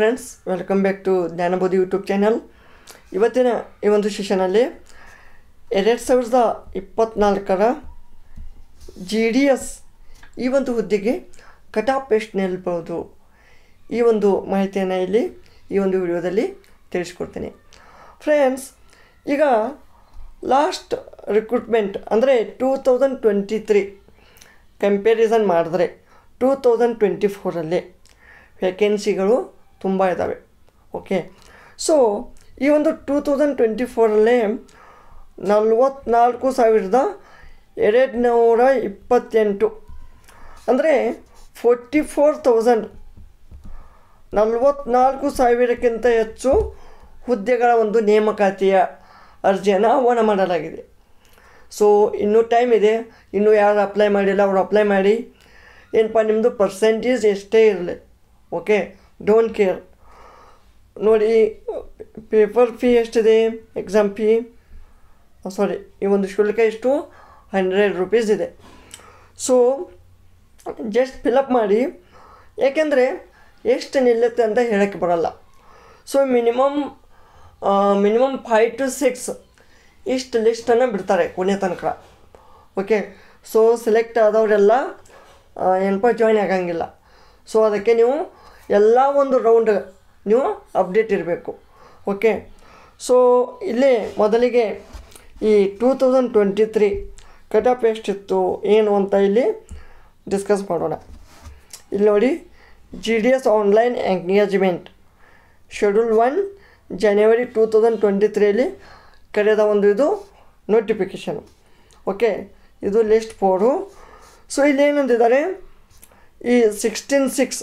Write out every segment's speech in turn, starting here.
friends welcome back to Jnanabodhi YouTube channel ಇವತ್ತಿನ ಈ ಒಂದು ಸೆಷನಲ್ಲಿ ಎರಡು ಸಾವಿರದ ಇಪ್ಪತ್ತ್ನಾಲ್ಕರ ಜಿ ಡಿ ಎಸ್ ಈ ಒಂದು ಹುದ್ದೆಗೆ ಕಟಾಪ್ ಎಷ್ಟು ನಿಲ್ಬೋದು ಈ ಒಂದು ಮಾಹಿತಿಯನ್ನು ಇಲ್ಲಿ ಈ ಒಂದು ವಿಡಿಯೋದಲ್ಲಿ ತಿಳಿಸ್ಕೊಡ್ತೀನಿ ಫ್ರೆಂಡ್ಸ್ ಈಗ ಲಾಸ್ಟ್ ರಿಕ್ರೂಟ್ಮೆಂಟ್ ಅಂದರೆ two thousand twenty three comparison ಮಾಡಿದ್ರೆ ಟೂ ತೌಸಂಡ್ ಟ್ವೆಂಟಿ ಫೋರಲ್ಲಿ ವೇಕೆನ್ಸಿಗಳು ತುಂಬ ಇದ್ದಾವೆ ಓಕೆ ಸೊ ಈ ಒಂದು ಟೂ ತೌಸಂಡ್ ಟ್ವೆಂಟಿ ಫೋರಲ್ಲೇ ನಲ್ವತ್ನಾಲ್ಕು ಸಾವಿರದ ಎರಡು ನೂರ ಇಪ್ಪತ್ತೆಂಟು ಅಂದರೆ ಫೋರ್ಟಿ ಫೋರ್ ತೌಸಂಡ್ ನಲ್ವತ್ನಾಲ್ಕು ಸಾವಿರಕ್ಕಿಂತ ಹೆಚ್ಚು ಹುದ್ದೆಗಳ ಒಂದು ನೇಮಕಾತಿಯ ಅರ್ಜಿಯನ್ನು ಆಹ್ವಾನ ಮಾಡಲಾಗಿದೆ ಸೊ ಇನ್ನೂ ಟೈಮ್ ಇದೆ ಇನ್ನೂ ಯಾರು ಅಪ್ಲೈ ಮಾಡಿಲ್ಲ ಅವರು ಅಪ್ಲೈ ಮಾಡಿ ಏನಪ್ಪ ನಿಮ್ಮದು ಪರ್ಸೆಂಟೇಜ್ ಎಷ್ಟೇ ಇರಲಿ ಓಕೆ ಡೋಂಟ್ ಕೇರ್ ನೋಡಿ ಪೇಪರ್ ಫೀ ಎಷ್ಟಿದೆ ಎಕ್ಸಾಮ್ ಫೀ ಸಾರಿ ಈ ಒಂದು ಶುಲ್ಕ ಎಷ್ಟು ಹಂಡ್ರೆಡ್ ರುಪೀಸ್ ಇದೆ ಸೊ ಜಸ್ಟ್ ಫಿಲಪ್ ಮಾಡಿ ಏಕೆಂದರೆ ಎಷ್ಟು ನಿಲ್ಲುತ್ತೆ ಅಂತ ಹೇಳೋಕ್ಕೆ ಬರೋಲ್ಲ so minimum minimum five to six ಇಷ್ಟು ಲಿಸ್ಟನ್ನು ಬಿಡ್ತಾರೆ ಕೊನೆ ತನಕ ಓಕೆ ಸೊ ಸೆಲೆಕ್ಟ್ ಆದವರೆಲ್ಲ ಏನಪ್ಪ ಜಾಯ್ನ್ ಆಗಂಗಿಲ್ಲ ಸೊ ಅದಕ್ಕೆ ನೀವು ಎಲ್ಲ ಒಂದು ರೌಂಡ್ ನೀವು ಅಪ್ಡೇಟ್ ಇರಬೇಕು ಓಕೆ ಸೊ ಇಲ್ಲಿ ಮೊದಲಿಗೆ ಈ two thousand twenty three cutoff ಎಷ್ಟಿತ್ತು ಏನು ಅಂತ ಇಲ್ಲಿ ಡಿಸ್ಕಸ್ ಮಾಡೋಣ ಇಲ್ಲಿ ನೋಡಿ G D S online engagement schedule one January two thousand twenty ತ್ರೀಯಲ್ಲಿ ಕರೆದ ಒಂದು ಇದು ನೋಟಿಫಿಕೇಷನು ಓಕೆ ಇದು ಲಿಸ್ಟ್ ಫೋರು ಸೊ ಇಲ್ಲಿ ಏನಂತಿದ್ದಾರೆ ಈ ಸಿಕ್ಸ್ಟೀನ್ ಸಿಕ್ಸ್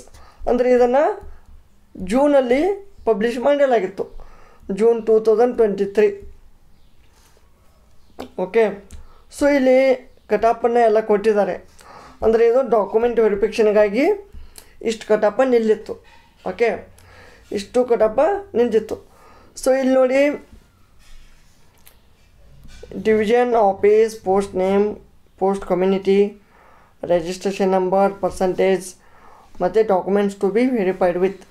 ಅಂದರೆ ಇದನ್ನು ಜೂನಲ್ಲಿ ಪಬ್ಲಿಷ್ ಮಾಡಲಾಗಿತ್ತು June two thousand twenty three okay so ಇಲ್ಲಿ ಕಟಾಪನ್ನ ಎಲ್ಲ ಕೊಟ್ಟಿದ್ದಾರೆ ಅಂದರೆ ಇದು ಡಾಕ್ಯುಮೆಂಟ್ ವೆರಿಫಿಕ್ಷನ್ಗಾಗಿ ಇಷ್ಟು ಕಟಾಪ ನಿಲ್ಲಿತ್ತು ಓಕೆ ಇಷ್ಟು ಕಟಾಪ ನಿಂತಿತ್ತು ಸೊ ಇಲ್ಲಿ ನೋಡಿ division office post name post community registration number percentage ಮತ್ತು documents to be verified with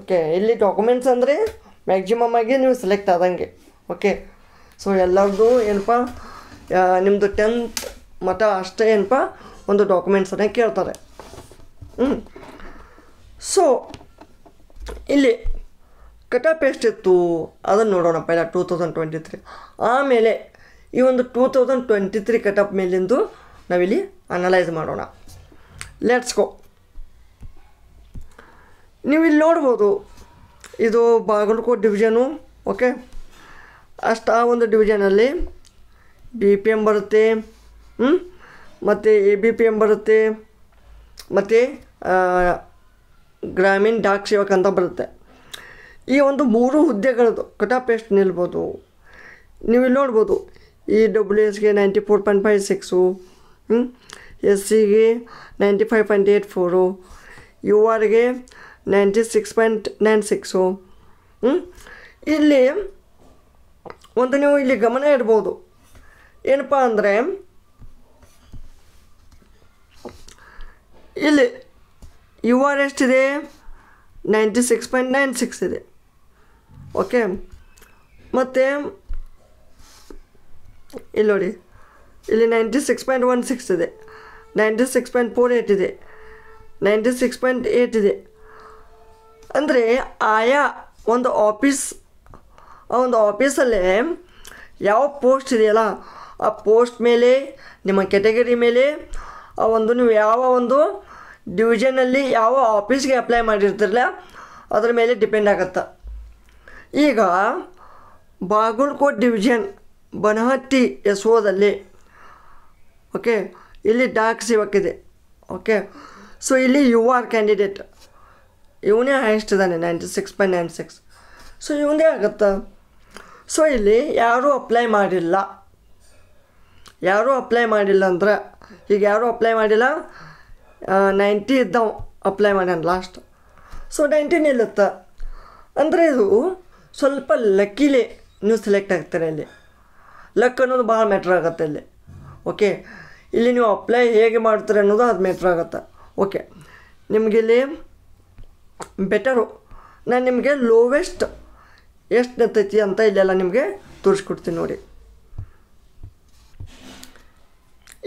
okay ಇಲ್ಲಿ ಡಾಕ್ಯುಮೆಂಟ್ಸ್ ಅಂದರೆ ಮ್ಯಾಕ್ಸಿಮಮ್ ಆಗಿ ನೀವು ಸೆಲೆಕ್ಟ್ ಆದಂಗೆ ಓಕೆ ಸೊ ಎಲ್ಲರದ್ದು ಏನಪ್ಪ ನಿಮ್ಮದು ಟೆಂತ್ ಮಠ ಅಷ್ಟೇ ಏನಪ್ಪ ಒಂದು ಡಾಕ್ಯುಮೆಂಟ್ಸನ್ನೇ ಕೇಳ್ತಾರೆ ಹ್ಞೂ ಸೊ ಇಲ್ಲಿ ಕಟಪ್ ಎಷ್ಟಿತ್ತು ಅದನ್ನು ನೋಡೋಣ ಪೈಲ ಟೂ ತೌಸಂಡ್ ಟ್ವೆಂಟಿ ತ್ರೀ ಆಮೇಲೆ ಈ ಒಂದು two thousand twenty three cutoff ಮೇಲಿಂದು ನಾವಿಲ್ಲಿ ಅನಲೈಸ್ ಮಾಡೋಣ ಲೆಟ್ಸ್ ಗೋ ನೀವು ಇಲ್ಲಿ ನೋಡ್ಬೋದು ಇದು ಬಾಗಲಕೋಟೆ ಡಿವಿಷನು ಓಕೆ ಅಷ್ಟು ಆ ಒಂದು ಡಿವಿಷನಲ್ಲಿ ಬಿ ಪಿ ಎಮ್ ಬರುತ್ತೆ ಹ್ಞೂ ಮತ್ತು ಎ ಬಿ ಪಿ ಎಮ್ ಬರುತ್ತೆ ಮತ್ತು ಗ್ರಾಮೀಣ ಡಾಕ್ ಸೇವಕ ಅಂತ ಬರುತ್ತೆ ಈ ಒಂದು ಮೂರು ಹುದ್ದೆಗಳದ್ದು ಕಟಾ ಪೇಸ್ಟ್ ನಿಲ್ಬೋದು ನೀವು ಇಲ್ಲಿ ನೋಡ್ಬೋದು ಈ ಡಬ್ಲ್ಯೂ ಎಸ್ಗೆ ninety four point five six S ಸಿಗೆ ninety five point eight four U ಆರ್ಗೆ ninety six point nine six ಇಲ್ಲಿ ಒಂದು ನೀವು ಇಲ್ಲಿ ಗಮನ ಇಡ್ಬೋದು ಏನಪ್ಪ ಅಂದರೆ ಇಲ್ಲಿ ಯು ಆರ್ ಎಷ್ಟಿದೆ ninety six point nine six ಇದೆ ಓಕೆ ಮತ್ತು ಇಲ್ಲಿ ನೋಡಿ ಇಲ್ಲಿ ninety six point one six ಇದೆ ninety six point four eight ಇದೆ ನೈಂಟಿ ಸಿಕ್ಸ್ ಪಾಯಿಂಟ್ ಏಯ್ಟ್ ಇದೆ ಅಂದರೆ ಆಯಾ ಒಂದು ಆಫೀಸ್ ಆ ಒಂದು ಆಫೀಸಲ್ಲೇ ಯಾವ ಪೋಸ್ಟ್ ಇದೆಯಲ್ಲ ಆ ಪೋಸ್ಟ್ ಮೇಲೆ ನಿಮ್ಮ ಕೆಟಗರಿ ಮೇಲೆ ಆ ಒಂದು ನೀವು ಯಾವ ಒಂದು ಡಿವಿಷನಲ್ಲಿ ಯಾವ ಆಫೀಸ್ಗೆ ಅಪ್ಲೈ ಮಾಡಿರ್ತಿರಲ್ಲ ಅದರ ಮೇಲೆ ಡಿಪೆಂಡ್ ಆಗತ್ತೆ ಈಗ ಬಾಗಲಕೋಟ್ ಡಿವಿಷನ್ ಬನಹಟ್ಟಿ ಎಸ್ ಓದಲ್ಲಿ ಓಕೆ ಇಲ್ಲಿ ಡಾಕ್ ಸೇವಕ್ಕಿದೆ ಓಕೆ ಸೊ ಇಲ್ಲಿ ಯು ಆರ್ ಕ್ಯಾಂಡಿಡೇಟ್ ಇವನೇ ಹೈಯೆಸ್ಟ್ ಇದ್ದಾನೆ ninety six by nine six so ಇವನೇ ಆಗುತ್ತೆ ಸೊ ಇಲ್ಲಿ ಯಾರೂ ಅಪ್ಲೈ ಮಾಡಿಲ್ಲ ಯಾರೂ ಅಪ್ಲೈ ಮಾಡಿಲ್ಲ ಅಂದ್ರೆ ಈಗ ಯಾರೂ ಅಪ್ಲೈ ಮಾಡಿಲ್ಲ ನೈಂಟಿ ಇದ್ದವು ಅಪ್ಲೈ ಮಾಡ್ಯಾನ ಲಾಸ್ಟ್ ಸೊ ನೈಂಟಿ ನಿಲ್ಲುತ್ತೆ ಅಂದರೆ ಇದು ಸ್ವಲ್ಪ ಲಕ್ಕಿಲಿ ನೀವು ಸೆಲೆಕ್ಟ್ ಆಗ್ತಾರೆ ಇಲ್ಲಿ ಲಕ್ ಅನ್ನೋದು ಭಾಳ ಮ್ಯಾಟ್ರ್ ಆಗುತ್ತೆ ಇಲ್ಲಿ ಓಕೆ ಇಲ್ಲಿ ನೀವು ಅಪ್ಲೈ ಹೇಗೆ ಮಾಡ್ತೀರಿ ಅನ್ನೋದು ಅದು ಮ್ಯಾಟ್ರ್ ಆಗುತ್ತೆ ಓಕೆ ನಿಮಗಿಲ್ಲಿ ಬೆಟರು ನಾನು ನಿಮಗೆ ಲೋವೆಸ್ಟ್ ಎಷ್ಟು ನಿಂತೈತಿ ಅಂತ ಇಲ್ಲೆಲ್ಲ ನಿಮಗೆ ತೋರಿಸ್ಕೊಡ್ತೀನಿ ನೋಡಿ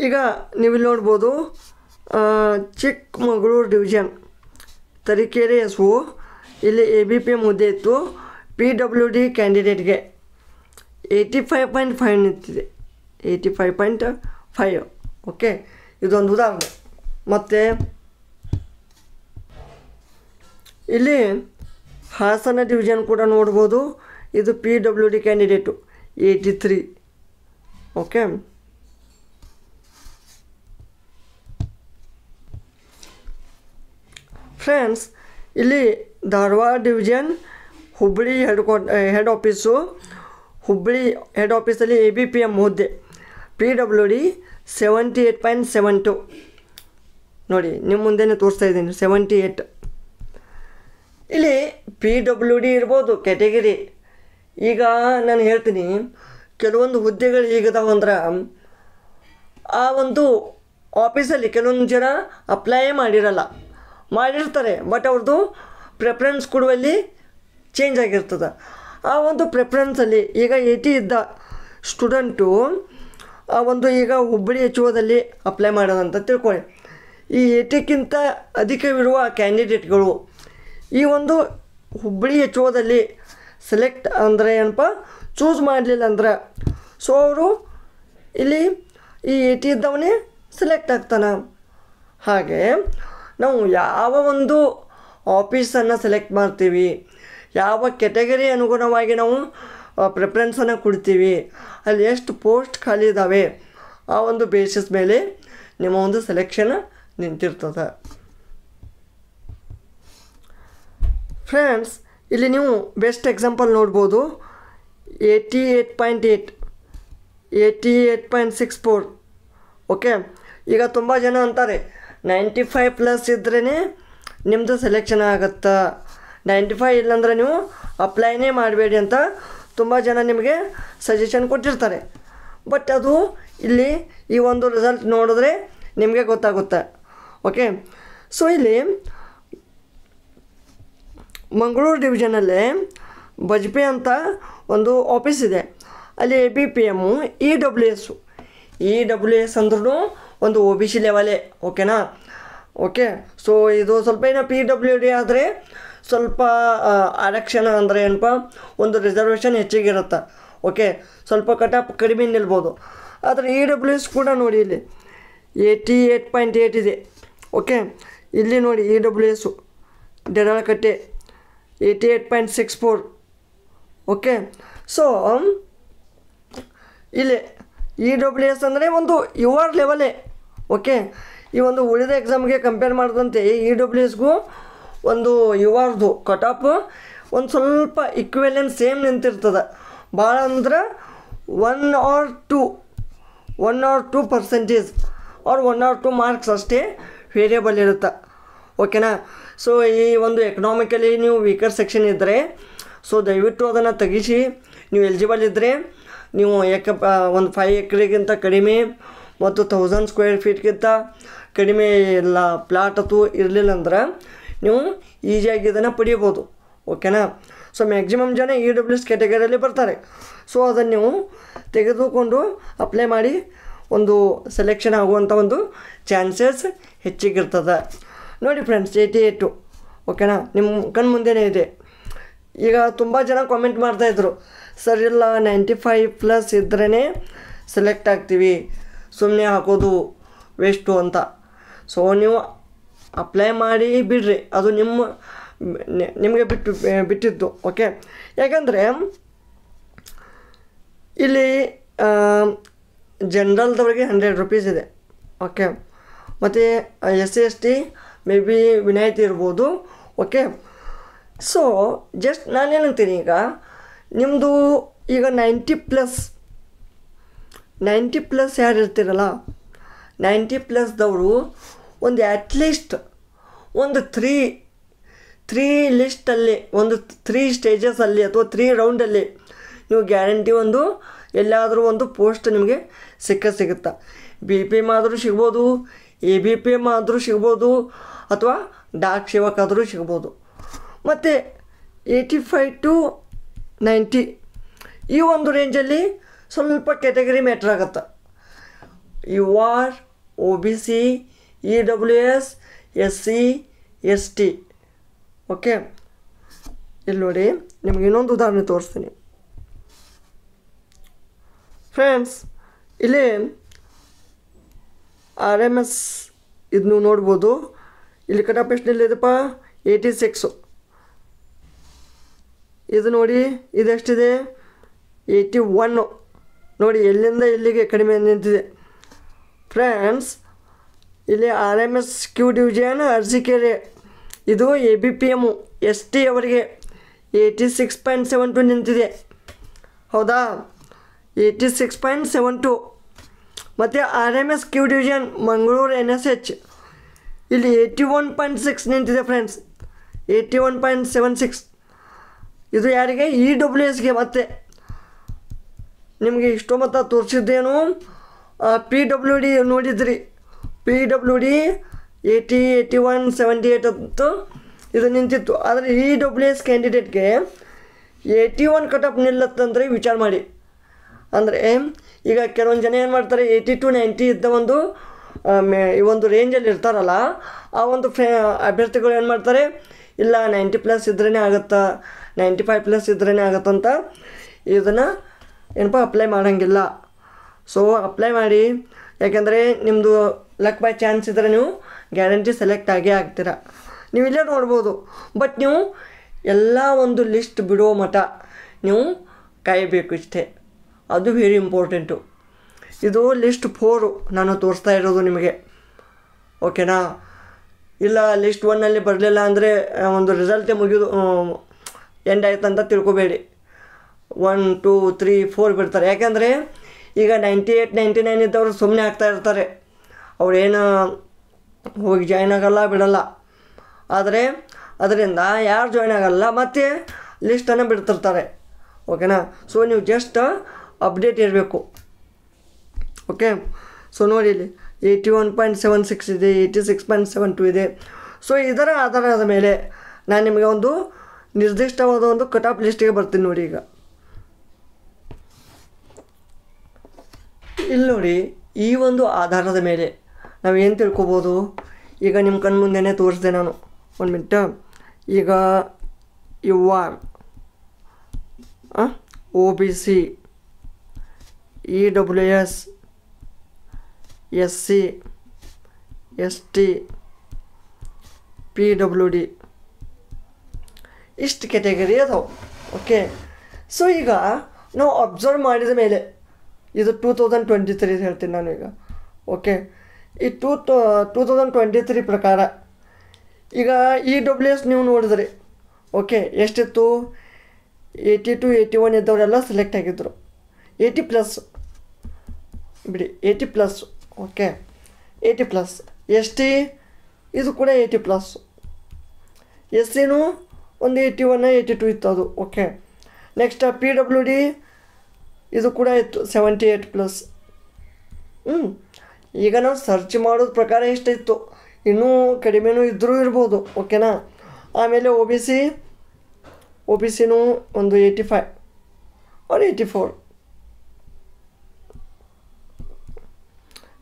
ಈಗ ನೀವು ಇಲ್ಲಿ ನೋಡ್ಬೋದು Chikkamagaluru division Tarikere S O ಇಲ್ಲಿ ಎ ಬಿ ಪಿ ಮುದ್ದೆ ಇತ್ತು ಪಿ ಡಬ್ಲ್ಯೂ ಡಿ ಕ್ಯಾಂಡಿಡೇಟ್ಗೆ ಏಯ್ಟಿ ಫೈವ್ ಪಾಯಿಂಟ್ ಫೈವ್ ನಿಂತಿದೆ eighty five point five okay ಇದೊಂದು ಉದಾಹರಣೆ ಮತ್ತು ಇಲ್ಲಿ ಹಾಸನ ಡಿವಿಷನ್ ಕೂಡ ನೋಡ್ಬೋದು ಇದು P W D candidate eighty three okay friends ಇಲ್ಲಿ ಧಾರವಾಡ ಡಿವಿಷನ್ ಹುಬ್ಬಳ್ಳಿ ಹೆಡ್ ಕ್ವಾರ್ ಹೆಡ್ ಆಫೀಸು ಹುಬ್ಬಳ್ಳಿ ಹೆಡ್ ಆಫೀಸಲ್ಲಿ ಎ ಬಿ ಪಿ ಎಮ್ ಹುದ್ದೆ P W D seventy eight point seven to ನೋಡಿ ನಿಮ್ಮ ಮುಂದೆನೇ ತೋರಿಸ್ತಾ ಇದ್ದೀನಿ ಸೆವೆಂಟಿ ಏಯ್ಟ್ ಇಲ್ಲಿ ಪಿ ಡಬ್ಲ್ಯೂ ಡಿ ಇರ್ಬೋದು ಕ್ಯಾಟಗರಿ ಈಗ ನಾನು ಹೇಳ್ತೀನಿ ಕೆಲವೊಂದು ಹುದ್ದೆಗಳು ಹೀಗಿದಾವೆ ಅಂದ್ರೆ ಆ ಒಂದು ಆಫೀಸಲ್ಲಿ ಕೆಲವೊಂದು ಜನ ಅಪ್ಲೈ ಮಾಡಿರಲ್ಲ ಮಾಡಿರ್ತಾರೆ ಬಟ್ ಅವ್ರದ್ದು ಪ್ರೆಫರೆನ್ಸ್ ಕೊಡುವಲ್ಲಿ ಚೇಂಜ್ ಆಗಿರ್ತದೆ ಆ ಒಂದು ಪ್ರೆಫರೆನ್ಸಲ್ಲಿ ಈಗ ಏಟಿ ಇದ್ದ ಸ್ಟೂಡೆಂಟು ಆ ಒಂದು ಈಗ ಹುಬ್ಬಳ್ಳಿ ಎಚ್ ಓದಲ್ಲಿ ಅಪ್ಲೈ ಮಾಡೋದಂತ ತಿಳ್ಕೊಳ್ಳಿ ಈ ಏಟಿಕ್ಕಿಂತ ಅಧಿಕವಿರುವ ಕ್ಯಾಂಡಿಡೇಟ್ಗಳು ಈ ಒಂದು ಹುಬ್ಬಳ್ಳಿ ಎಚ್ ಓದಲ್ಲಿ ಸೆಲೆಕ್ಟ್ ಅಂದರೆ ಏನಪ್ಪ ಚೂಸ್ ಮಾಡಲಿಲ್ಲ ಅಂದ್ರೆ ಸೊ ಅವರು ಇಲ್ಲಿ ಈ ಎ ಟಿ ಇದ್ದವನೇ ಸೆಲೆಕ್ಟ್ ಆಗ್ತಾನೆ ಹಾಗೆ ನಾವು ಯಾವ ಒಂದು ಆಫೀಸನ್ನು ಸೆಲೆಕ್ಟ್ ಮಾಡ್ತೀವಿ ಯಾವ ಕೆಟಗರಿ ಅನುಗುಣವಾಗಿ ನಾವು ಪ್ರಿಫ್ರೆನ್ಸನ್ನು ಕೊಡ್ತೀವಿ ಅಲ್ಲಿ ಎಷ್ಟು ಪೋಸ್ಟ್ ಖಾಲಿ ಇದ್ದಾವೆ ಆ ಒಂದು ಬೇಸಿಸ್ ಮೇಲೆ ನಿಮ್ಮ ಒಂದು ಸೆಲೆಕ್ಷನ್ ನಿಂತಿರ್ತದೆ ಫ್ರೆಂಡ್ಸ್ ಇಲ್ಲಿ ನೀವು ಬೆಸ್ಟ್ ಎಕ್ಸಾಂಪಲ್ ನೋಡ್ಬೋದು eighty eight point eight eighty eight point six four okay ಈಗ ತುಂಬ ಜನ ಅಂತಾರೆ ನೈಂಟಿ ಫೈವ್ ಪ್ಲಸ್ ಇದ್ರೇ ನಿಮ್ಮದು ಸೆಲೆಕ್ಷನ್ ಆಗುತ್ತಾ ನೈಂಟಿ ಫೈವ್ ಇಲ್ಲಾಂದ್ರೆ ನೀವು ಅಪ್ಲೈನೇ ಮಾಡಬೇಡಿ ಅಂತ ತುಂಬ ಜನ ನಿಮಗೆ ಸಜೆಷನ್ ಕೊಟ್ಟಿರ್ತಾರೆ ಬಟ್ ಅದು ಇಲ್ಲಿ ಈ ಒಂದು ರಿಸಲ್ಟ್ ನೋಡಿದ್ರೆ ನಿಮಗೆ ಗೊತ್ತಾಗುತ್ತೆ ಓಕೆ ಸೊ ಇಲ್ಲಿ ಮಂಗಳೂರು ಡಿವಿಷನಲ್ಲೇ ಬಜ್ಪೆ ಅಂತ ಒಂದು ಆಫೀಸ್ ಇದೆ ಅಲ್ಲಿ A B P M E W S E W S ಅಂದ್ರೂ ಒಂದು ಒ ಬಿ ಸಿ ಲೆವೆಲೇ ಓಕೆನಾ ಓಕೆ ಸೊ ಇದು ಸ್ವಲ್ಪ ಏನೋ ಪಿ ಡಬ್ಲ್ಯೂ ಡಿ ಆದರೆ ಸ್ವಲ್ಪ ಆರಕ್ಷಣ ಅಂದರೆ ಏನಪ್ಪ ಒಂದು ರಿಸರ್ವೇಷನ್ ಹೆಚ್ಚಿಗಿರುತ್ತೆ ಓಕೆ ಸ್ವಲ್ಪ ಕಟಾಪ್ ಕಡಿಮೆ ನಿಲ್ಬೋದು ಆದರೆ ಇ e ಡಬ್ಲ್ಯೂ ಎಸ್ ಕೂಡ ನೋಡಿ ಇಲ್ಲಿ ಏಯ್ಟಿ ಏಟ್ ಪಾಯಿಂಟ್ ಏಯ್ಟ್ ಇದೆ ಓಕೆ ಇಲ್ಲಿ ನೋಡಿ E W S Deralakatte 88.64 okay so ಇಲ್ಲಿ ಇ e ಡಬ್ಲ್ಯೂ ಎಸ್ ಅಂದರೆ ಒಂದು ಯುವರ್ ಲೆವೆಲೇ ಓಕೆ ಈ ಒಂದು ಉಳಿದ ಎಕ್ಸಾಮ್ಗೆ ಕಂಪೇರ್ ಮಾಡಿದಂತೆ ಇ ಡಬ್ಲ್ಯೂ ಎಸ್ಗೂ ಒಂದು ಯುವರ್ದು ಕಟ್ ಆಫ್ ಒಂದು ಸ್ವಲ್ಪ ಇಕ್ವೆಲೆನ್ ಸೇಮ್ ನಿಂತಿರ್ತದೆ ಭಾಳ ಅಂದ್ರೆ one or two one or two percentage or one or two marks ಅಷ್ಟೇ ವೇರಿಯಬಲ್ ಇರುತ್ತೆ ಓಕೆನಾ ಸೊ ಈ ಒಂದು ಎಕನಾಮಿಕಲಿ ನೀವು ವೀಕರ್ ಸೆಕ್ಷನ್ ಇದ್ದರೆ ಸೊ ದಯವಿಟ್ಟು ಅದನ್ನು ತೆಗಿಸಿ ನೀವು ಎಲಿಜಿಬಲ್ ಇದ್ದರೆ ನೀವು ಎಕ ಒಂದು ಫೈವ್ ಎಕ್ರೆಗಿಂತ ಕಡಿಮೆ ಮತ್ತು ಥೌಸಂಡ್ ಸ್ಕ್ವೇರ್ ಫೀಟ್ಗಿಂತ ಕಡಿಮೆ ಎಲ್ಲ ಪ್ಲಾಟ್ ಅಥವಾ ಇರಲಿಲ್ಲ ಅಂದ್ರೆ ನೀವು ಈಸಿಯಾಗಿ ಇದನ್ನು ಪಡೆಯಬೋದು ಓಕೆನಾ ಸೊ ಮ್ಯಾಕ್ಸಿಮಮ್ ಜನ ಇ ಡಬ್ಲ್ಯೂ ಎಸ್ ಕ್ಯಾಟಗರಿಯಲ್ಲಿ ಬರ್ತಾರೆ ಸೊ ಅದನ್ನು ನೀವು ತೆಗೆದುಕೊಂಡು ಅಪ್ಲೈ ಮಾಡಿ ಒಂದು ಸೆಲೆಕ್ಷನ್ ಆಗುವಂಥ ಒಂದು ಚಾನ್ಸಸ್ ಹೆಚ್ಚಿಗಿರ್ತದೆ ನೋಡಿ ಫ್ರೆಂಡ್ಸ್ ಏಯ್ಟಿ ಏಯ್ಟು ಓಕೆನಾ ನಿಮ್ಮ ಕಣ್ಣು ಮುಂದೆನೇ ಇದೆ ಈಗ ತುಂಬ ಜನ ಕಾಮೆಂಟ್ ಮಾಡ್ತಾಯಿದ್ರು ಸರ್ ಇಲ್ಲ ನೈಂಟಿ ಫೈವ್ ಪ್ಲಸ್ ಇದ್ರೇ ಸೆಲೆಕ್ಟ್ ಆಗ್ತೀವಿ ಸುಮ್ಮನೆ ಹಾಕೋದು ವೇಸ್ಟು ಅಂತ ಸೊ ನೀವು ಅಪ್ಲೈ ಮಾಡಿ ಬಿಡ್ರಿ ಅದು ನಿಮ್ಮ ನಿಮಗೆ ಬಿಟ್ಟು ಬಿಟ್ಟಿದ್ದು ಓಕೆ ಯಾಕಂದರೆ ಇಲ್ಲಿ ಜನ್ರಲ್ದವ್ರಿಗೆ ಹಂಡ್ರೆಡ್ ರುಪೀಸ್ ಇದೆ ಓಕೆ ಮತ್ತು S C S T maybe ವಿನಾಯಿತಿ ಇರ್ಬೋದು ಓಕೆ ಸೊ ಜಸ್ಟ್ ನಾನೇನಂತೀನಿ ಈಗ ನಿಮ್ಮದು ಈಗ ನೈಂಟಿ ಪ್ಲಸ್ ನೈಂಟಿ ಪ್ಲಸ್ ಯಾರು ಇರ್ತೀರಲ್ಲ ನೈಂಟಿ ಪ್ಲಸ್ದವರು ಒಂದು ಅಟ್ಲೀಸ್ಟ್ ಒಂದು ತ್ರೀ ತ್ರೀ ಲಿಸ್ಟಲ್ಲಿ ಒಂದು ತ್ರೀ ಅಲ್ಲಿ ಅಥವಾ ತ್ರೀ ರೌಂಡಲ್ಲಿ ನೀವು ಗ್ಯಾರಂಟಿ ಒಂದು ಎಲ್ಲಾದರೂ ಒಂದು ಪೋಸ್ಟ್ ನಿಮಗೆ ಸಿಕ್ಕ ಸಿಗುತ್ತಾ ಬಿ ಪಿ ಎಮ್ ಆದರೂ ಸಿಗ್ಬೋದು ಎ ಬಿ ಪಿ ಎಮ್ ಆದರೂ ಸಿಗ್ಬೋದು ಅಥವಾ ಡಾಕ್ ಸೇವಕಾದರೂ ಸಿಗ್ಬೋದು ಮತ್ತು ಏಯ್ಟಿ ಫೈ ಟು ನೈಂಟಿ ಈ ಒಂದು ರೇಂಜಲ್ಲಿ ಸ್ವಲ್ಪ ಕೆಟಗರಿ ಮ್ಯಾಟ್ರ್ ಆಗುತ್ತೆ U R O B C E W S S C S T okay ಇಲ್ಲಿ ನೋಡಿ ನಿಮಗೆ ಇನ್ನೊಂದು ಉದಾಹರಣೆ ತೋರಿಸ್ತೀನಿ ಫ್ರೆಂಡ್ಸ್ ಇಲ್ಲಿ ಆರ್ ಎಮ್ ಎಸ್ ಇದನ್ನು ನೋಡ್ಬೋದು ಇಲ್ಲಿ ಕಟ್ ಆಫ್ ನಿಲ್ಲಿದೆಪ್ಪ ಏಯ್ಟಿ ಸಿಕ್ಸು ಇದು ನೋಡಿ ಇದೆಷ್ಟಿದೆ ಏಯ್ಟಿ ಒನ್ನು ನೋಡಿ ಎಲ್ಲಿಂದ ಇಲ್ಲಿಗೆ ಕಡಿಮೆ ನಿಂತಿದೆ ಫ್ರೆಂಡ್ಸ್ ಇಲ್ಲಿ R M S Q division Arsikere ಇದು A B P M S T ಅವರಿಗೆ eighty six point seven two ನಿಂತಿದೆ ಹೌದಾ eighty six point seven two ಮತ್ತು R M S Q division Mangaluru N S H ಇಲ್ಲಿ ಏಯ್ಟಿ ಒನ್ ಪಾಯಿಂಟ್ ಸಿಕ್ಸ್ ನಿಂತಿದೆ friends eighty one point seven six ಇದು ಯಾರಿಗೆ E e W ಎಸ್ಗೆ ಮತ್ತೆ ನಿಮಗೆ ಇಷ್ಟು ಮೊತ್ತ ತೋರಿಸಿದ್ದೇನು ಪಿ ಡಬ್ಲ್ಯೂ ಡಿ ನೋಡಿದ್ರಿ P W D eighty eighty one seventy eight ಅಂತ ಇದು ನಿಂತಿತ್ತು ಆದರೆ ಇ ಡಬ್ಲ್ಯೂ ಎಸ್ ಕ್ಯಾಂಡಿಡೇಟ್ಗೆ ಏಯ್ಟಿ ಒನ್ ಕಟ್ ಅಪ್ ನಿಲ್ಲತ್ತಂದರೆ ವಿಚಾರ ಮಾಡಿ ಅಂದರೆ ಈಗ ಕೆಲವೊಂದು ಜನ ಏನು ಮಾಡ್ತಾರೆ ಏಯ್ಟಿ ಟು ನೈಂಟಿ ಇದ್ದ ಒಂದು ಮೇ ಈ ಒಂದು ರೇಂಜಲ್ಲಿ ಇರ್ತಾರಲ್ಲ ಆ ಒಂದು ಫೇ ಅಭ್ಯರ್ಥಿಗಳು ಏನು ಮಾಡ್ತಾರೆ ಇಲ್ಲ ನೈಂಟಿ ಪ್ಲಸ್ ಇದ್ರೇ ಆಗುತ್ತಾ ನೈಂಟಿ ಫೈವ್ ಪ್ಲಸ್ ಇದ್ರೇ ಆಗುತ್ತಂತ ಇದನ್ನು ಏನಪ್ಪ ಅಪ್ಲೈ ಮಾಡೋಂಗಿಲ್ಲ ಸೊ ಅಪ್ಲೈ ಮಾಡಿ ಯಾಕೆಂದರೆ ನಿಮ್ಮದು ಲಕ್ ಬೈ ಚಾನ್ಸ್ ಇದ್ದರೆ ನೀವು ಗ್ಯಾರಂಟಿ ಸೆಲೆಕ್ಟ್ ಆಗೇ ಆಗ್ತೀರ ನೀವು ಇಲ್ಲೇ ನೋಡ್ಬೋದು ಬಟ್ ನೀವು ಎಲ್ಲ ಒಂದು ಲಿಸ್ಟ್ ಬಿಡೋ ಮಠ ನೀವು ಕಾಯಬೇಕು ಇಷ್ಟೇ ಅದು ವೆರಿ ಇಂಪಾರ್ಟೆಂಟು ಇದು ಲಿಸ್ಟ್ ಫೋರು ನಾನು ತೋರಿಸ್ತಾ ಇರೋದು ನಿಮಗೆ ಓಕೆನಾ ಇಲ್ಲ ಲಿಸ್ಟ್ ಒನ್ನಲ್ಲಿ ಬರಲಿಲ್ಲ ಅಂದರೆ ಒಂದು ರಿಸಲ್ಟೇ ಮುಗಿದು ಎಂಡ್ ಆಯ್ತು ಅಂತ ತಿಳ್ಕೊಬೇಡಿ ಒನ್ ಟೂ ತ್ರೀ ಫೋರ್ ಬಿಡ್ತಾರೆ ಯಾಕೆಂದರೆ ಈಗ ನೈಂಟಿ ಏಯ್ಟ್ ನೈಂಟಿ ನೈನ್ ಇದ್ದವರು ಸುಮ್ಮನೆ ಆಗ್ತಾ ಇರ್ತಾರೆ ಅವ್ರೇನು ಹೋಗಿ ಜಾಯ್ನ್ ಆಗೋಲ್ಲ ಬಿಡೋಲ್ಲ ಆದರೆ ಅದರಿಂದ ಯಾರು ಜಾಯ್ನ್ ಆಗೋಲ್ಲ ಮತ್ತು ಲಿಸ್ಟನ್ನು ಬಿಡ್ತಿರ್ತಾರೆ ಓಕೆನಾ ಸೊ ನೀವು ಜಸ್ಟ್ ಅಪ್ಡೇಟ್ ಇರಬೇಕು ಓಕೆ ಸೊ ನೋಡಿ ಇಲ್ಲಿ eighty one point seven six ಇದೆ eighty six point seven two ಇದೆ ಸೊ ಇದರ ಆಧಾರದ ಮೇಲೆ ನಾನು ನಿಮಗೆ ಒಂದು ನಿರ್ದಿಷ್ಟವಾದ ಒಂದು ಕಟ್ ಆಫ್ ಲಿಸ್ಟಿಗೆ ಬರ್ತೀನಿ ನೋಡಿ ಈಗ ಇಲ್ಲಿ ನೋಡಿ ಈ ಒಂದು ಆಧಾರದ ಮೇಲೆ ನಾವು ಏನು ತಿಳ್ಕೊಬೋದು ಈಗ ನಿಮ್ಮ ಕಣ್ಣು ಮುಂದೆನೇ ತೋರಿಸಿದೆ ನಾನು ಒಂದು ಮಿನಿಟ್ ಈಗ U R O B C E W S S C S T P W D ಇಷ್ಟು ಕೆಟಗರಿ ಅದಾವೆ ಓಕೆ ಸೊ ಈಗ ನಾವು ಅಬ್ಸರ್ವ್ ಮಾಡಿದ ಮೇಲೆ ಇದು ಟೂ ತೌಸಂಡ್ ಟ್ವೆಂಟಿ ತ್ರೀ ಹೇಳ್ತೀನಿ ನಾನು ಈಗ ಓಕೆ ಈ two two thousand twenty three ಪ್ರಕಾರ ಈಗ ಇ ಡಬ್ಲ್ಯೂ ಎಸ್ ನೀವು ನೋಡಿದ್ರಿ ಓಕೆ ಎಷ್ಟಿತ್ತು ಏಯ್ಟಿ ಟು ಏಯ್ಟಿ ಒನ್ ಇದ್ದವರೆಲ್ಲ ಸೆಲೆಕ್ಟ್ ಆಗಿದ್ದರು ಏಯ್ಟಿ ಪ್ಲಸ್ ಬಿಡಿ eighty plus okay eighty plus S T ಇದು ಕೂಡ ಏಯ್ಟಿ ಪ್ಲಸ್ ಎಸ್ ಸಿನೂ ಒಂದು ಏಯ್ಟಿ ಒನ್ ಏಯ್ಟಿ ಟು ಇತ್ತು ಅದು okay next P W D ಇದು ಕೂಡ ಇತ್ತು ಸೆವೆಂಟಿ ಏಯ್ಟ್ ಪ್ಲಸ್ ಹ್ಞೂ ಈಗ ನಾವು ಸರ್ಚ್ ಮಾಡೋದು ಪ್ರಕಾರ ಇತ್ತು ಇನ್ನೂ ಕಡಿಮೆನೂ ಇದ್ದರೂ ಇರ್ಬೋದು ಓಕೆನಾ ಆಮೇಲೆ O B C O B ಸಿನೂ ಒಂದು eighty five or eighty four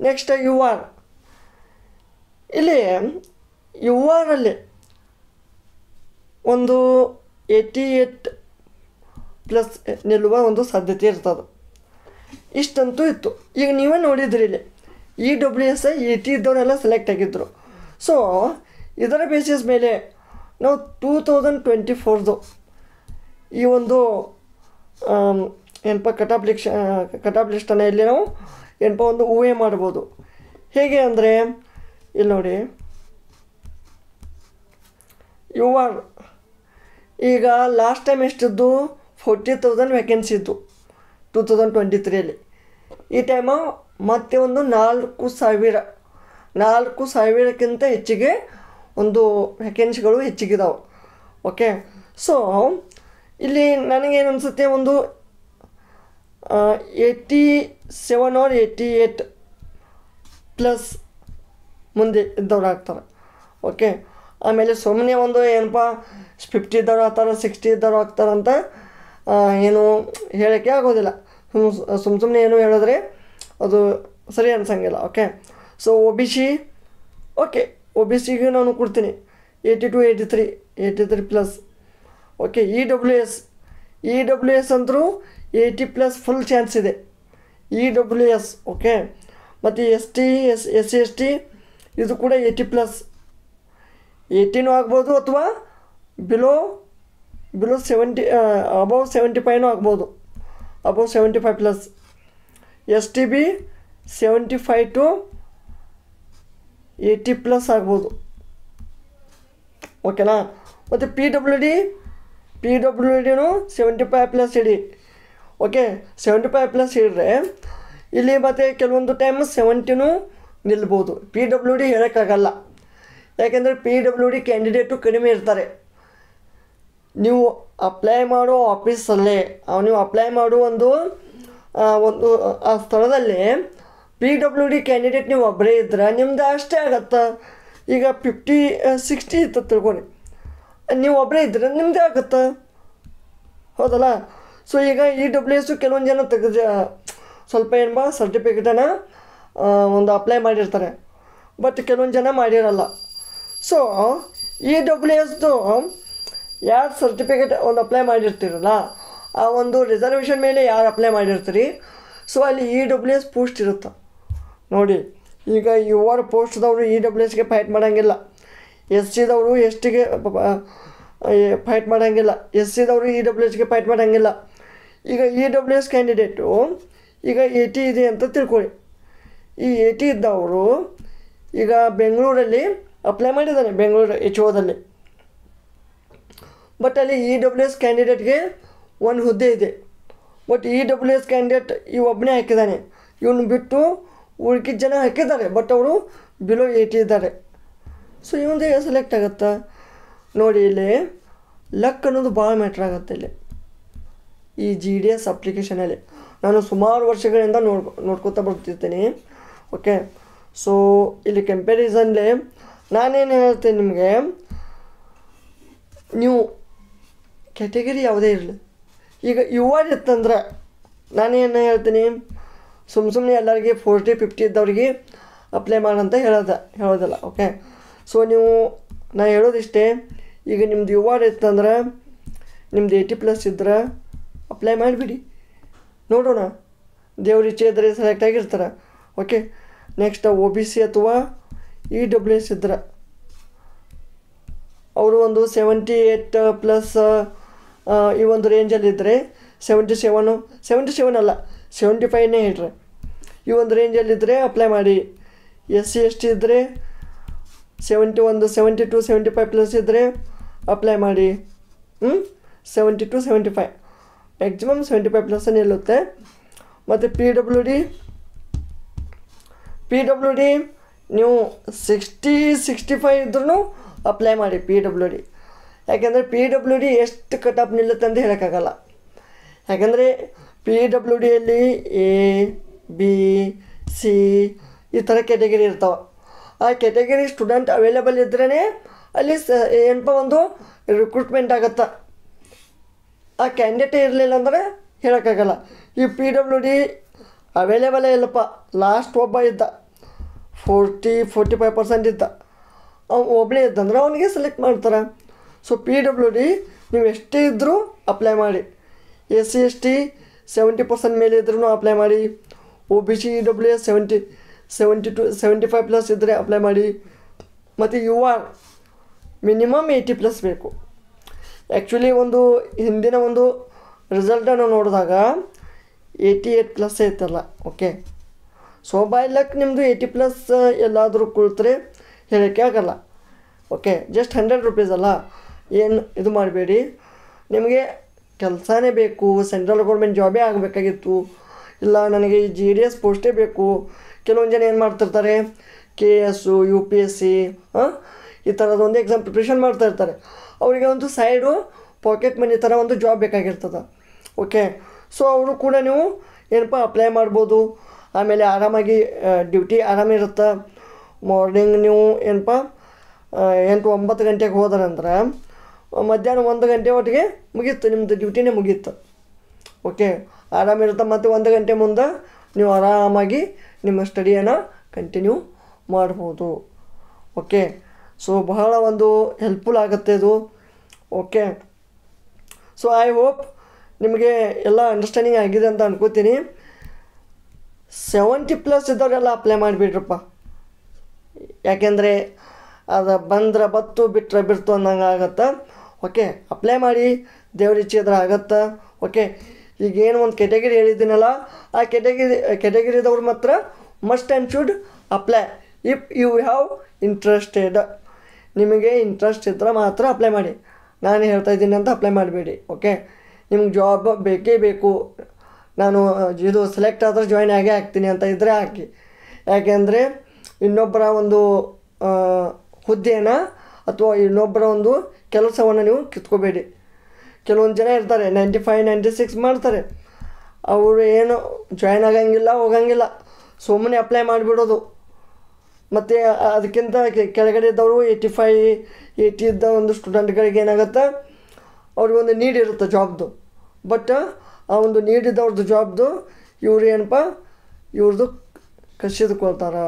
next U R ಇಲ್ಲಿ ಯು ಆರಲ್ಲಿ ಒಂದು ಏಯ್ಟಿ ಏಟ್ ಪ್ಲಸ್ ನಿಲ್ಲುವ ಒಂದು ಸಾಧ್ಯತೆ ಇರ್ತದೆ ಇಷ್ಟಂತೂ ಇತ್ತು ಈಗ ನೀವೇ ನೋಡಿದ್ರಿ ಇಲ್ಲಿ E W S I E T ಇದ್ದವರೆಲ್ಲ ಸೆಲೆಕ್ಟ್ ಆಗಿದ್ದರು ಸೊ ಇದರ ಬೇಸಿಸ್ ಮೇಲೆ ನಾವು ಟೂ ತೌಸಂಡ್ ಟ್ವೆಂಟಿ ಫೋರ್ದು ಈ ಒಂದು ಏನಪ್ಪ ಕಟಾಪ್ಲಿಕ್ಷ ಲಿಕ್ಷ ಇಲ್ಲಿ ನಾವು ಏನಪ್ಪ ಒಂದು ಊಹೆ ಮಾಡ್ಬೋದು ಹೇಗೆ ಅಂದರೆ ಇಲ್ಲಿ ನೋಡಿ ಯು ಆರ್ ಈಗ ಲಾಸ್ಟ್ ಟೈಮ್ ಎಷ್ಟಿದ್ದು ಫೋರ್ಟಿ ತೌಸಂಡ್ ವೇಕೆನ್ಸಿ ಇತ್ತು ಟೂ ತೌಸಂಡ್ ಟ್ವೆಂಟಿ ತ್ರೀಯಲ್ಲಿ ಈ ಟೈಮು ಮತ್ತೆ ಒಂದು ನಾಲ್ಕು ಸಾವಿರ ನಾಲ್ಕು ಸಾವಿರಕ್ಕಿಂತ ಹೆಚ್ಚಿಗೆ ಒಂದು ವೇಕೆನ್ಸಿಗಳು ಹೆಚ್ಚಿಗಿದಾವೆ ಓಕೆ ಸೊ ಇಲ್ಲಿ ನನಗೇನು ಅನಿಸುತ್ತೆ ಒಂದು eighty seven or eighty eight plus ಮುಂದೆ ಇದ್ದವ್ರು ಆಗ್ತಾರೆ ಓಕೆ ಆಮೇಲೆ ಸುಮ್ಮನೆ ಒಂದು ಏನಪ್ಪ ಫಿಫ್ಟಿ ಇದ್ದವ್ರು ಆಗ್ತಾರೆ ಸಿಕ್ಸ್ಟಿ ಇದ್ದವ್ರು ಆಗ್ತಾರಂತ ಏನು ಹೇಳೋಕ್ಕೆ ಆಗೋದಿಲ್ಲ ಸುಮ್ ಸುಮ್ಮ ಸುಮ್ಮನೆ ಏನು ಹೇಳಿದ್ರೆ ಅದು ಸರಿ ಅನ್ಸಂಗಿಲ್ಲ okay so O B C okay O B ಸಿಗೆ ನಾನು ಕೊಡ್ತೀನಿ eighty two eighty three eighty three plus okay E W S E W S ಅಂದರೂ ಏಯ್ಟಿ ಪ್ಲಸ್ ಫುಲ್ ಚಾನ್ಸ್ ಇದೆ ఈడబ్ల్యూఎస్ ಓಕೆ ಮತ್ತು S T S S C S T ಇದು ಕೂಡ eighty plus ಏಯ್ಟಿನೂ ಆಗ್ಬೋದು ಅಥವಾ below below seventy above seventy ಫೈವ್ನೂ ಆಗ್ಬೋದು above seventy five plus S T B seventy five to eighty plus ಆಗ್ಬೋದು ಓಕೆನಾ ಮತ್ತು P W D P W ಡಿನೂ ಸೆವೆಂಟಿ ಫೈವ್ ಪ್ಲಸ್ ಇಡಿ ಓಕೆ ಸೆವೆಂಟಿ ಫೈವ್ ಪ್ಲಸ್ ಇಡ್ರೆ ಇಲ್ಲಿ ಮತ್ತೆ ಕೆಲವೊಂದು ಟೈಮ್ ಸೆವೆಂಟಿನೂ ನಿಲ್ಬೋದು ಪಿ ಡಬ್ಲ್ಯೂ ಡಿ ಹೇಳೋಕ್ಕಾಗಲ್ಲ ಯಾಕೆಂದರೆ ಪಿ ಡಬ್ಲ್ಯೂ ಡಿ ಕ್ಯಾಂಡಿಡೇಟು ಕಡಿಮೆ ಇರ್ತಾರೆ ನೀವು ಅಪ್ಲೈ ಮಾಡೋ ಆಫೀಸಲ್ಲೇ ನೀವು ಅಪ್ಲೈ ಮಾಡೋ ಒಂದು ಒಂದು ಆ ಸ್ಥಳದಲ್ಲಿ ಪಿ ಡಬ್ಲ್ಯೂ ಡಿ ಕ್ಯಾಂಡಿಡೇಟ್ ನೀವು ಒಬ್ಬರೇ ಇದ್ದರೆ ನಿಮ್ದು ಅಷ್ಟೇ ಆಗತ್ತೆ ಈಗ ಫಿಫ್ಟಿ ಸಿಕ್ಸ್ಟಿ ಇತ್ತು ತಿಳ್ಕೊಳಿ ನೀವು ಒಬ್ಬರೇ ಇದ್ದರೆ ನಿಮ್ಮದೇ ಆಗುತ್ತೆ ಹೌದಲ್ಲ ಸೊ ಈಗ ಇ e ಡಬ್ಲ್ಯೂ ಕೆಲವೊಂದು ಜನ ತೆಗೆದ ಸ್ವಲ್ಪ ಏನಪ್ಪ ಸರ್ಟಿಫಿಕೇಟನ್ನು ಒಂದು ಅಪ್ಲೈ ಮಾಡಿರ್ತಾರೆ ಬಟ್ ಕೆಲವೊಂದು ಜನ ಮಾಡಿರಲ್ಲ ಸೊ ಇ ಡಬ್ಲ್ಯೂ ಎಸ್ದು ಯಾರು ಸರ್ಟಿಫಿಕೇಟ್ ಒಂದು ಅಪ್ಲೈ ಮಾಡಿರ್ತೀರಲ್ಲ ಆ ಒಂದು ರಿಸರ್ವೇಷನ್ ಮೇಲೆ ಯಾರು ಅಪ್ಲೈ ಮಾಡಿರ್ತೀರಿ ಸೊ ಅಲ್ಲಿ E e W S post ಇರುತ್ತೆ ನೋಡಿ ಈಗ ಯುವರ್ ಪೋಸ್ಟ್ದವರು ಇ ಡಬ್ಲ್ಯೂ ಎಸ್ಗೆ e ಫೈಟ್ ಮಾಡೋಂಗಿಲ್ಲ ಎಸ್ ಸಿದವರು ಎಸ್ ಟಿಗೆ ಫೈಟ್ ಮಾಡೋಂಗಿಲ್ಲ ಎಸ್ ಸಿದವರು ಇ ಡಬ್ಲ್ಯೂ ಎಸ್ಗೆ ಫೈಟ್ ಮಾಡೋಂಗಿಲ್ಲ ಈಗ ಇ ಡಬ್ಲ್ಯೂ ಎಸ್ ಕ್ಯಾಂಡಿಡೇಟು ಈಗ ಎ ಟಿ ಇದೆ ಅಂತ ತಿಳ್ಕೊಳ್ಳಿ ಈ ಎ ಟಿ ಇದ್ದವರು ಈಗ ಬೆಂಗಳೂರಲ್ಲಿ ಅಪ್ಲೈ ಮಾಡಿದ್ದಾನೆ ಬೆಂಗಳೂರು ಎಚ್ ಓದಲ್ಲಿ ಬಟ್ ಅಲ್ಲಿ ಇ ಡಬ್ಲ್ಯೂ ಎಸ್ ಕ್ಯಾಂಡಿಡೇಟ್ಗೆ ಒಂದು ಹುದ್ದೆ ಇದೆ but E W S candidate ಈ ಒಬ್ಬನೇ ಹಾಕಿದ್ದಾನೆ ಇವನು ಬಿಟ್ಟು ಉಳ್ಕಿದ ಜನ ಹಾಕಿದ್ದಾರೆ ಬಟ್ ಅವರು ಬಿಲೋ ಟಿ ಇದ್ದಾರೆ ಸೊ ಇವನದೇ ಸೆಲೆಕ್ಟ್ ಆಗುತ್ತಾ ನೋಡಿ ಇಲ್ಲಿ ಲಕ್ ಅನ್ನೋದು ಭಾಳ ಮ್ಯಾಟ್ರ್ ಆಗುತ್ತೆ ಇಲ್ಲಿ ಈ ಜಿ ಡಿ ಎಸ್ ಅಪ್ಲಿಕೇಶನಲ್ಲಿ ನಾನು ಸುಮಾರು ವರ್ಷಗಳಿಂದ ನೋಡ್ಕೊ ನೋಡ್ಕೋತಾ ಬರ್ತಿರ್ತೀನಿ ಓಕೆ ಸೊ ಇಲ್ಲಿ ಕಂಪ್ಯಾರಿಸನ್ಲಿ ನಾನೇನು ಹೇಳ್ತೀನಿ ನಿಮಗೆ ನೀವು ಕ್ಯಾಟಗರಿ ಯಾವುದೇ ಇರಲಿ ಈಗ ಯುವರ್ ಇತ್ತಂದ್ರೆ ನಾನೇನು ಹೇಳ್ತೀನಿ ಸುಮ್ಮ ಸುಮ್ಮನೆ ಎಲ್ಲರಿಗೆ ಫೋರ್ಟಿ ಫಿಫ್ಟಿ ಇದ್ದವ್ರಿಗೆ ಅಪ್ಲೈ ಮಾಡಂತ ಹೇಳೋದ ಹೇಳೋದಿಲ್ಲ ಓಕೆ ಸೊ ನೀವು ನಾ ಹೇಳೋದಿಷ್ಟೇ ಈಗ ನಿಮ್ದು ಯುವರ್ ಇತ್ತಂದ್ರೆ ನಿಮ್ಮದು ಏಯ್ಟಿ ಪ್ಲಸ್ ಇದ್ರೆ ಅಪ್ಲೈ ಮಾಡಿಬಿಡಿ ನೋಡೋಣ ದೇವ್ರ ಇಚ್ಛೆ ಇದ್ದರೆ ಸೆಲೆಕ್ಟ್ ಆಗಿರ್ತಾರೆ okay next O B C ಅಥವಾ ಇ e ಡಬ್ಲ್ಯೂ ಎಸ್ ಇದ್ರೆ ಅವರು ಒಂದು ಸೆವೆಂಟಿ ಏಯ್ಟ್ ಪ್ಲಸ್ ಈ ಒಂದು ರೇಂಜಲ್ಲಿದ್ದರೆ ಸೆವೆಂಟಿ ಸೆವೆನು ಸೆವೆಂಟಿ ಸೆವೆನ್ ಅಲ್ಲ ಸೆವೆಂಟಿ ಫೈವ್ನೇ ಹೇಳ್ರಿ ಈ ಒಂದು ರೇಂಜಲ್ಲಿದ್ದರೆ ಅಪ್ಲೈ ಮಾಡಿ ಎಸ್ ಸಿ ಎಸ್ ಟಿ ಇದ್ದರೆ ಸೆವೆಂಟಿ ಒಂದು seventy two seventy five plus ಇದ್ದರೆ ಅಪ್ಲೈ ಮಾಡಿ ಹ್ಞೂ seventy two seventy five maximum seventy five percent ನಿಲ್ಲುತ್ತೆ ಮತ್ತು P W D P W D ನೀವು ಸಿಕ್ಸ್ಟಿ ಸಿಕ್ಸ್ಟಿ ಫೈವ್ ಇದ್ರೂ ಅಪ್ಲೈ ಮಾಡಿ ಪಿ ಡಬ್ಲ್ಯೂ ಡಿ ಯಾಕೆಂದರೆ ಪಿ ಡಬ್ಲ್ಯೂ ಡಿ ಎಷ್ಟು ಕಟ್ ಆಫ್ ನಿಲ್ಲುತ್ತೆ ಅಂತ ಹೇಳೋಕ್ಕಾಗಲ್ಲ ಯಾಕೆಂದರೆ ಪಿ ಡಬ್ಲ್ಯೂ ಡಿಯಲ್ಲಿ ಎ ಬಿ ಸಿ ಈ ಥರ ಕೆಟಗರಿ ಇರ್ತಾವೆ ಆ ಕೆಟಗರಿ ಸ್ಟೂಡೆಂಟ್ ಅವೈಲೇಬಲ್ ಇದ್ರೇ ಅಲ್ಲಿ ಸ ಏನಪ್ಪ ಒಂದು ರಿಕ್ರೂಟ್ಮೆಂಟ್ ಆಗುತ್ತೆ ಆ ಕ್ಯಾಂಡಿಡೇಟೇ ಇರಲಿಲ್ಲ ಅಂದರೆ ಹೇಳೋಕ್ಕಾಗಲ್ಲ ಈ ಪಿ ಡಬ್ಲ್ಯೂ ಡಿ ಅವೈಲೇಬಲೇ ಇಲ್ಲಪ್ಪ ಲಾಸ್ಟ್ ಒಬ್ಬ ಇದ್ದ ಫೋರ್ಟಿ ಫೋರ್ಟಿ ಫೈವ್ ಪರ್ಸೆಂಟ್ ಇದ್ದ ಅವ್ನು ಒಬ್ಬನೇ ಇದ್ದಂದ್ರೆ ಅವನಿಗೆ ಸೆಲೆಕ್ಟ್ ಮಾಡ್ತಾರೆ ಸೊ ಪಿ ಡಬ್ಲ್ಯೂ ಡಿ ನೀವು ಎಷ್ಟೇ ಇದ್ದರೂ ಅಪ್ಲೈ ಮಾಡಿ S C S T seventy percent ಮೇಲೆ ಇದ್ರೂ ಅಪ್ಲೈ ಮಾಡಿ O B C E W S seventy seventy two seventy five plus ಇದ್ದರೆ ಅಪ್ಲೈ ಮಾಡಿ ಮತ್ತು U R minimum eighty plus ಬೇಕು ಆ್ಯಕ್ಚುಲಿ ಒಂದು ಹಿಂದಿನ ಒಂದು ರಿಸಲ್ಟನ್ನು ನೋಡಿದಾಗ ಏಯ್ಟಿ ಏಯ್ಟ್ ಪ್ಲಸ್ ಐತಲ್ಲ ಓಕೆ ಸೊ ಬೈ ಲಕ್ ನಿಮ್ಮದು ಏಯ್ಟಿ ಪ್ಲಸ್ ಎಲ್ಲಾದರೂ ಕುಳಿತರೆ ಹೇಳೋಕ್ಕೆ ಆಗಲ್ಲ ಓಕೆ ಜಸ್ಟ್ ಹಂಡ್ರೆಡ್ ರುಪೀಸ್ ಅಲ್ಲ ಏನು ಇದು ಮಾಡಬೇಡಿ ನಿಮಗೆ ಕೆಲಸನೇ ಬೇಕು ಸೆಂಟ್ರಲ್ ಗೌರ್ಮೆಂಟ್ ಜಾಬೇ ಆಗಬೇಕಾಗಿತ್ತು ಇಲ್ಲ ನನಗೆ ಈ ಜಿ ಡಿ ಎಸ್ ಪೋಸ್ಟೇ ಬೇಕು ಕೆಲವೊಂದು ಜನ ಏನು ಮಾಡ್ತಿರ್ತಾರೆ K S U P S C ಹಾಂ ಈ ಥರದೊಂದು ಎಕ್ಸಾಮ್ ಪ್ರಿಪ್ರೇಷನ್ ಮಾಡ್ತಾಯಿರ್ತಾರೆ ಅವರಿಗೆ ಒಂದು ಸೈಡು ಪಾಕೆಟ್ ಮನಿ ಥರ ಒಂದು ಜಾಬ್ ಬೇಕಾಗಿರ್ತದೆ ಓಕೆ ಸೊ ಅವರು ಕೂಡ ನೀವು ಏನಪ್ಪ ಅಪ್ಲೈ ಮಾಡ್ಬೋದು ಆಮೇಲೆ ಆರಾಮಾಗಿ ಡ್ಯೂಟಿ ಆರಾಮಿರುತ್ತೆ ಮಾರ್ನಿಂಗ್ ನೀವು ಏನಪ್ಪ ಎಂಟು ಒಂಬತ್ತು ಗಂಟೆಗೆ ಹೋದ್ರಂದ್ರೆ ಮಧ್ಯಾಹ್ನ ಒಂದು ಗಂಟೆ ಒಟ್ಟಿಗೆ ಮುಗೀತು ನಿಮ್ಮದು ಡ್ಯೂಟಿನೇ ಮುಗೀತು ಓಕೆ ಆರಾಮಿರುತ್ತೆ ಮತ್ತು ಒಂದು ಗಂಟೆ ಮುಂದೆ ನೀವು ಆರಾಮಾಗಿ ನಿಮ್ಮ ಸ್ಟಡಿಯನ್ನು ಕಂಟಿನ್ಯೂ ಮಾಡ್ಬೋದು ಓಕೆ ಸೊ ಬಹಳ ಒಂದು ಹೆಲ್ಪ್ಫುಲ್ ಆಗುತ್ತೆ ಇದು ಓಕೆ ಸೊ ಐ ಹೋಪ್ ನಿಮಗೆ ಎಲ್ಲ ಅಂಡರ್ಸ್ಟ್ಯಾಂಡಿಂಗ್ ಆಗಿದೆ ಅಂತ ಅನ್ಕೋತೀನಿ ಸೆವೆಂಟಿ ಪ್ಲಸ್ ಇದ್ದವರೆಲ್ಲ ಅಪ್ಲೈ ಮಾಡಿಬಿಡ್ರಪ್ಪ ಯಾಕೆಂದರೆ ಅದು ಬಂದ್ರೆ ಬತ್ತು ಬಿಟ್ಟರೆ ಬಿಡ್ತು ಅನ್ನಂಗೆ ಆಗತ್ತೆ ಓಕೆ ಅಪ್ಲೈ ಮಾಡಿ ದೇವ್ರ ಇದ್ರೆ ಆಗತ್ತೆ ಓಕೆ ಈಗ ಏನು ಒಂದು ಕೆಟಗರಿ ಹೇಳಿದ್ದೀನಲ್ಲ ಆ ಕೆಟಗರಿ ಕೆಟಗರಿದವ್ರು ಮಾತ್ರ must and should apply if you have interested ನಿಮಗೆ ಇಂಟ್ರೆಸ್ಟ್ ಇದ್ದರೆ ಮಾತ್ರ ಅಪ್ಲೈ ಮಾಡಿ ನಾನು ಹೇಳ್ತಾ ಇದ್ದೀನಿ ಅಂತ ಅಪ್ಲೈ ಮಾಡಬೇಡಿ ಓಕೆ ನಿಮ್ಗೆ ಜಾಬ್ ಬೇಕೇ ಬೇಕು ನಾನು ಇದು ಸೆಲೆಕ್ಟ್ ಆದರೆ ಜಾಯ್ನ್ ಆಗೇ ಹಾಕ್ತೀನಿ ಅಂತ ಇದ್ದರೆ ಹಾಕಿ ಯಾಕೆಂದರೆ ಇನ್ನೊಬ್ಬರ ಒಂದು ಹುದ್ದೆಯನ್ನು ಅಥವಾ ಇನ್ನೊಬ್ಬರ ಒಂದು ಕೆಲಸವನ್ನು ನೀವು ಕಿತ್ಕೋಬೇಡಿ ಕೆಲವೊಂದು ಜನ ಇರ್ತಾರೆ ನೈಂಟಿ ಫೈವ್ ನೈಂಟಿ ಸಿಕ್ಸ್ ಮಾಡ್ತಾರೆ ಅವರು ಏನು ಜಾಯ್ನ್ ಆಗಂಗಿಲ್ಲ ಹೋಗಂಗಿಲ್ಲ ಸುಮ್ಮನೆ ಅಪ್ಲೈ ಮಾಡಿಬಿಡೋದು ಮತ್ತು ಅದಕ್ಕಿಂತ ಕೆಳಗಡೆ ಇದ್ದವರು ಏಯ್ಟಿ ಫೈ ಏಯ್ಟಿ ಇದ್ದ ಒಂದು ಸ್ಟೂಡೆಂಟ್ಗಳಿಗೆ ಏನಾಗುತ್ತೆ ಒಂದು ನೀಡ್ ಇರುತ್ತೆ ಜಾಬ್ದು ಬಟ್ ಆ ಒಂದು ಇದ್ದವ್ರದ್ದು ಜಾಬ್ದು ಇವ್ರು ಏನಪ್ಪ ಇವ್ರದ್ದು ಕಸಿದುಕೊಳ್ತಾರೆ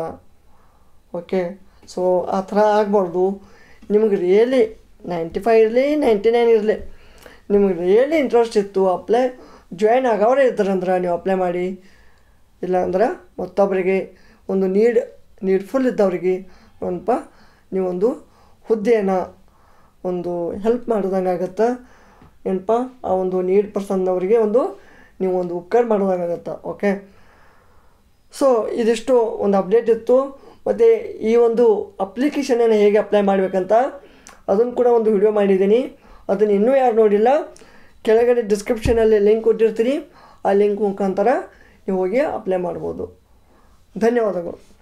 ಓಕೆ ಸೊ ಆ ಥರ ಆಗಬಾರ್ದು ನಿಮಗೆ ರಿಯಲಿ ನೈಂಟಿ ಫೈವ್ ಇರಲಿ ನೈಂಟಿ ನೈನ್ ಇರಲಿ ನಿಮಗೆ ರಿಯಲಿ ಇಂಟ್ರೆಸ್ಟ್ ಇತ್ತು ಅಪ್ಲೈ ಜಾಯ್ನ್ ಆಗೋರೇ ಅಂದ್ರೆ ನೀವು ಅಪ್ಲೈ ಮಾಡಿ ಇಲ್ಲಾಂದ್ರೆ ಮತ್ತೊಬ್ಬರಿಗೆ ಒಂದು ನೀಡ್ ನೀಡ್ಫುಲ್ ಇದ್ದವ್ರಿಗೆ ಒಂದಪ್ಪ ನೀವೊಂದು ಹುದ್ದೆಯನ್ನು ಒಂದು ಹೆಲ್ಪ್ ಮಾಡಿದಂಗೆ ಆಗುತ್ತೆ ಏನಪ್ಪ ಆ ಒಂದು ನೀಡ್ ಪರ್ಸನ್ನವರಿಗೆ ಒಂದು ನೀವು ಒಂದು ಉಪಕಾರ ಮಾಡಿದಂಗೆ ಆಗತ್ತೆ ಓಕೆ ಸೊ ಇದಿಷ್ಟು ಒಂದು ಅಪ್ಡೇಟ್ ಇತ್ತು ಮತ್ತು ಈ ಒಂದು ಅಪ್ಲಿಕೇಶನನ್ನು ಹೇಗೆ ಅಪ್ಲೈ ಮಾಡಬೇಕಂತ ಅದನ್ನು ಕೂಡ ಒಂದು ವಿಡಿಯೋ ಮಾಡಿದ್ದೀನಿ ಅದನ್ನು ಇನ್ನೂ ಯಾರು ನೋಡಿಲ್ಲ ಕೆಳಗಡೆ ಡಿಸ್ಕ್ರಿಪ್ಷನಲ್ಲಿ ಲಿಂಕ್ ಕೊಟ್ಟಿರ್ತೀನಿ ಆ ಲಿಂಕ್ ಮುಖಾಂತರ ನೀವು ಹೋಗಿ ಅಪ್ಲೈ ಮಾಡ್ಬೋದು ಧನ್ಯವಾದಗಳು